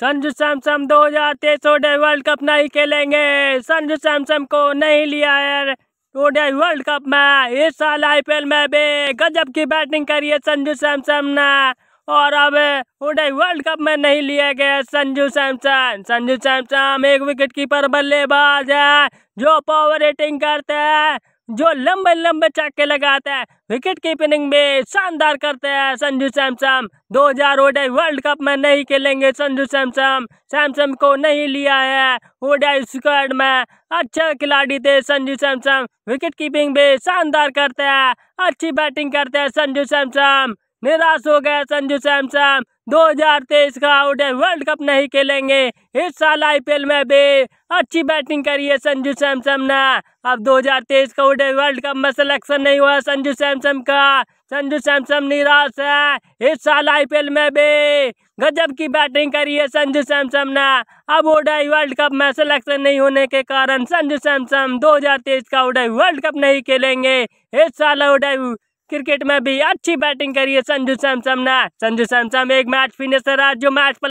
Sanju Samsung दो हजार तेईस ओडीआई वर्ल्ड कप नहीं खेलेंगे संजू सैमसम को नहीं लिया है ओडीआई वर्ल्ड कप में इस साल आईपीएल में भी गजब की बैटिंग करी है संजू सैमसम ने और अब ओडीआई वर्ल्ड कप में नहीं लिए गए संजू सैमसन संजू सैमसम एक विकेट कीपर बल्लेबाज है जो पावर रेटिंग करते हैं जो लंबे लंबे चक्के लगाते हैं विकेट कीपिंग में शानदार करते हैं संजू सैमसम दो हजार ओडाई वर्ल्ड कप में नहीं खेलेंगे संजू सैमसम सैमसम को नहीं लिया है ओडाई स्क्वाड में अच्छे खिलाड़ी थे संजू सैमसम विकेट कीपिंग में शानदार करते हैं अच्छी बैटिंग करते हैं संजू सैमसम निराश हो गया संजू सैमसन 2023 का है वर्ल्ड कप नहीं खेलेंगे इस साल आईपीएल में भी अच्छी बैटिंग करी है संजू सैमसन ने अब 2023 का उडे वर्ल्ड कप में सिलेक्शन नहीं हुआ संजू सैमसन का संजू सैमसन निराश है इस साल आईपीएल में भी गजब की बैटिंग करी है संजू सैमसन ने अब ओडाई वर्ल्ड कप में सिलेक्शन नहीं होने के कारण संजू सैमसन 2023 का ओडाई वर्ल्ड कप नहीं खेलेंगे इस साल ओडाई क्रिकेट में भी अच्छी बैटिंग करी है संजू सैमसम ने संजू सैमसम एक मैच फिनिशर आज जो मैच पर